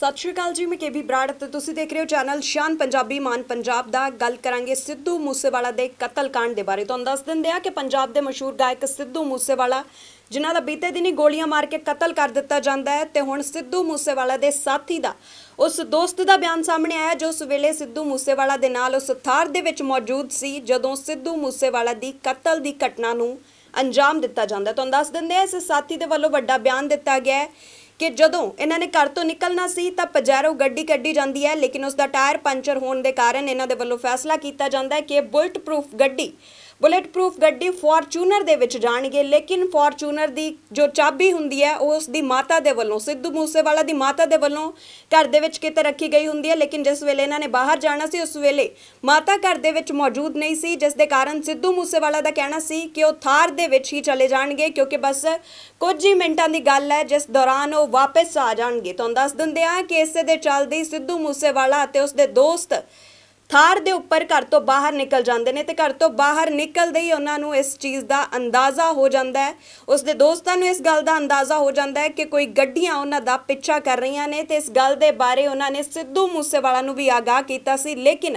ਸਤਿ ਸ਼੍ਰੀ ਅਕਾਲ ਜੀ ਮੈਂ ਕੇਬੀ ਬਰਾੜ ਤੇ ਤੁਸੀਂ ਦੇਖ ਰਹੇ ਹੋ ਚੈਨਲ ਸ਼ਾਨ ਪੰਜਾਬੀ ਮਾਨ ਪੰਜਾਬ ਦਾ ਗੱਲ ਕਰਾਂਗੇ ਸਿੱਧੂ ਮੂਸੇਵਾਲਾ ਦੇ ਕਤਲकांड ਦੇ ਬਾਰੇ ਤੁਹਾਨੂੰ ਦੱਸ ਦਿੰਦੇ ਆ ਕਿ ਪੰਜਾਬ ਦੇ ਮਸ਼ਹੂਰ ਗਾਇਕ ਸਿੱਧੂ ਮੂਸੇਵਾਲਾ ਜਿਨ੍ਹਾਂ ਦਾ ਬੀਤੇ ਦਿਨੀ ਗੋਲੀਆਂ ਮਾਰ ਕੇ ਕਤਲ ਕਰ ਦਿੱਤਾ ਜਾਂਦਾ ਹੈ ਤੇ ਹੁਣ ਸਿੱਧੂ ਮੂਸੇਵਾਲਾ ਦੇ ਸਾਥੀ ਦਾ ਉਸ ਦੋਸਤ ਦਾ ਬਿਆਨ ਸਾਹਮਣੇ ਆਇਆ ਜੋ ਉਸ ਵੇਲੇ ਸਿੱਧੂ ਮੂਸੇਵਾਲਾ ਦੇ ਨਾਲ ਉਸ ਥਾਰ ਦੇ ਵਿੱਚ ਮੌਜੂਦ ਸੀ ਜਦੋਂ ਸਿੱਧੂ ਮੂਸੇਵਾਲਾ ਦੀ ਕਤਲ ਦੀ ਘਟਨਾ ਨੂੰ ਅੰਜਾਮ ਦਿੱਤਾ ਜਾਂਦਾ ਤੁਹਾਨੂੰ ਦੱਸ ਦਿੰਦੇ ਆ ਇਸ ਸਾਥੀ ਦੇ ਵੱਲੋਂ ਵੱਡਾ ਬਿਆਨ ਦਿੱਤਾ ਗਿਆ ਹੈ ਕਿ ਜਦੋਂ ਇਹਨਾਂ ਨੇ ਘਰ ਤੋਂ ਨਿਕਲਣਾ ਸੀ ਤਾਂ ਪਜੈਰੋ ਗੱਡੀ ਕੱਢੀ ਜਾਂਦੀ ਹੈ ਲੇਕਿਨ ਉਸ ਦਾ ਟਾਇਰ ਪੰਚਰ ਹੋਣ ਦੇ ਕਾਰਨ ਇਹਨਾਂ ਦੇ ਵੱਲੋਂ ਫੈਸਲਾ ਕੀਤਾ ਜਾਂਦਾ ਹੈ ਕਿ ਬੁਲਟ ਪ੍ਰੂਫ ਗੱਡੀ ਬੁਲੇਟ ਪ੍ਰੂਫ ਗੱਡੀ ਫੋਰਚੂਨਰ ਦੇ ਵਿੱਚ ਜਾਣਗੇ ਲੇਕਿਨ ਫੋਰਚੂਨਰ ਦੀ ਜੋ ਚਾਬੀ ਹੁੰਦੀ ਹੈ ਉਸ ਦੀ ਮਾਤਾ ਦੇ ਵੱਲੋਂ ਸਿੱਧੂ ਮੂਸੇਵਾਲਾ ਦੀ ਮਾਤਾ ਦੇ ਵੱਲੋਂ ਘਰ ਦੇ ਵਿੱਚ ਕਿਤੇ ਰੱਖੀ ਗਈ ਹੁੰਦੀ ਹੈ ਲੇਕਿਨ ਜਿਸ ਵੇਲੇ ਇਹਨਾਂ ਨੇ ਬਾਹਰ ਜਾਣਾ ਸੀ ਉਸ ਵੇਲੇ ਮਾਤਾ ਘਰ ਦੇ ਵਿੱਚ ਮੌਜੂਦ ਨਹੀਂ ਸੀ ਜਿਸ ਦੇ ਕਾਰਨ ਸਿੱਧੂ ਮੂਸੇਵਾਲਾ ਦਾ ਕਹਿਣਾ ਸੀ ਕਿ ਉਹ ਥਾਰ ਦੇ ਵਿੱਚ ਹੀ ਚਲੇ ਜਾਣਗੇ ਕਿਉਂਕਿ ਬਸ ਕੁਝ ਹੀ ਮਿੰਟਾਂ ਦੀ ਗੱਲ ਹੈ ਜਿਸ ਦੌਰਾਨ ਉਹ ਵਾਪਸ ਆ ਜਾਣਗੇ ਤੁਹਾਨੂੰ ਦੱਸ ਦਿੰਦੇ ਆ ਕਿ ਇਸੇ ਦੇ ਚੱਲਦੇ ਸਿੱਧੂ ਮੂਸੇਵਾਲਾ ਅਤੇ ਉਸ ਦੇ ਦੋਸਤ ਥਾਰ ਦੇ ਉੱਪਰ ਘਰ ਤੋਂ ਬਾਹਰ ਨਿਕਲ ਜਾਂਦੇ ਨੇ ਤੇ ਘਰ ਤੋਂ ਬਾਹਰ ਨਿਕਲਦੇ ਹੀ ਉਹਨਾਂ ਨੂੰ ਇਸ ਚੀਜ਼ ਦਾ ਅੰਦਾਜ਼ਾ ਹੋ ਜਾਂਦਾ ਹੈ ਉਸ ਦੇ ਦੋਸਤਾਂ ਨੂੰ ਇਸ ਗੱਲ ਦਾ ਅੰਦਾਜ਼ਾ ਹੋ ਜਾਂਦਾ ਹੈ ਕਿ ਕੋਈ ਗੱਡੀਆਂ ਉਹਨਾਂ ਦਾ ਪਿੱਛਾ ਕਰ ਰਹੀਆਂ ਨੇ ਤੇ ਇਸ ਗੱਲ ਦੇ ਬਾਰੇ ਉਹਨਾਂ ਨੇ ਸਿੱਧੂ ਮੂਸੇਵਾਲਾ ਨੂੰ ਵੀ ਆਗਾਹ ਕੀਤਾ ਸੀ ਲੇਕਿਨ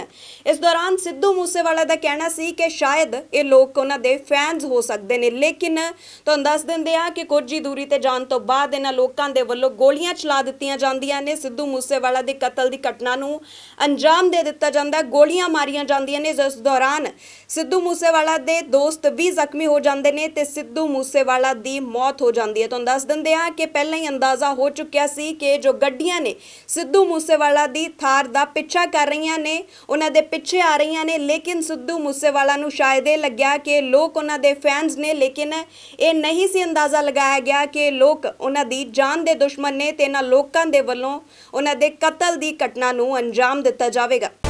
ਇਸ ਦੌਰਾਨ ਸਿੱਧੂ ਮੂਸੇਵਾਲਾ ਦਾ ਕਹਿਣਾ ਸੀ ਕਿ ਸ਼ਾਇਦ ਇਹ ਲੋਕ ਉਹਨਾਂ ਦੇ ਫੈਨਸ ਹੋ ਸਕਦੇ ਨੇ ਲੇਕਿਨ ਤੁਹਾਨੂੰ ਦੱਸ ਦਿੰਦੇ ਆ ਕਿ ਕੁਝ ਹੀ ਦੂਰੀ ਤੇ ਜਾਣ ਤੋਂ ਬਾਅਦ ਇਹਨਾਂ ਲੋਕਾਂ ਦੇ ਵੱਲੋਂ ਗੋਲੀਆਂ ਚਲਾ ਦਿੱਤੀਆਂ ਜਾਂਦੀਆਂ ਨੇ ਸਿੱਧੂ ਮੂਸੇਵਾਲਾ ਦੇ ਕਤਲ ਦੀ ਘਟਨਾ ਨੂੰ ਅੰਜਾਮ ਦੇ ਦਿੱਤਾ ਜਾਂਦਾ ਗੋਲੀਆਂ ਮਾਰੀਆਂ ਜਾਂਦੀਆਂ ਨੇ ਜਿਸ ਦੌਰਾਨ ਸਿੱਧੂ ਮੂਸੇਵਾਲਾ ਦੇ ਦੋਸਤ ਵੀ ਜ਼ਖਮੀ ਹੋ ਜਾਂਦੇ ਨੇ ਤੇ ਸਿੱਧੂ ਮੂਸੇਵਾਲਾ ਦੀ ਮੌਤ ਹੋ ਜਾਂਦੀ ਹੈ ਤੁਹਾਨੂੰ ਦੱਸ ਦਿੰਦੇ ਆ ਕਿ ਪਹਿਲਾਂ ਹੀ ਅੰਦਾਜ਼ਾ ਹੋ ਚੁੱਕਿਆ ਸੀ ਕਿ ਜੋ ਗੱਡੀਆਂ ਨੇ ਸਿੱਧੂ ਮੂਸੇਵਾਲਾ ਦੀ ਥਾਰ ਦਾ ਪਿੱਛਾ ਕਰ ਰਹੀਆਂ ਨੇ ਉਹਨਾਂ ਦੇ ਪਿੱਛੇ ਆ ਰਹੀਆਂ ਨੇ ਲੇਕਿਨ ਸਿੱਧੂ ਮੂਸੇਵਾਲਾ ਨੂੰ ਸ਼ਾਇਦ ਇਹ ਲੱਗਿਆ ਕਿ ਲੋਕ ਉਹਨਾਂ ਦੇ ਫੈਨਸ ਨੇ ਲੇਕਿਨ ਇਹ ਨਹੀਂ ਸੀ ਅੰਦਾਜ਼ਾ ਲਗਾਇਆ ਗਿਆ ਕਿ ਲੋਕ ਉਹਨਾਂ ਦੀ ਜਾਨ ਦੇ ਦੁਸ਼ਮਣ ਨੇ ਤੇ ਇਹਨਾਂ ਲੋਕਾਂ ਦੇ ਵੱਲੋਂ ਉਹਨਾਂ ਦੇ ਕਤਲ ਦੀ ਘਟਨਾ ਨੂੰ ਅੰਜਾਮ ਦਿੱਤਾ ਜਾਵੇਗਾ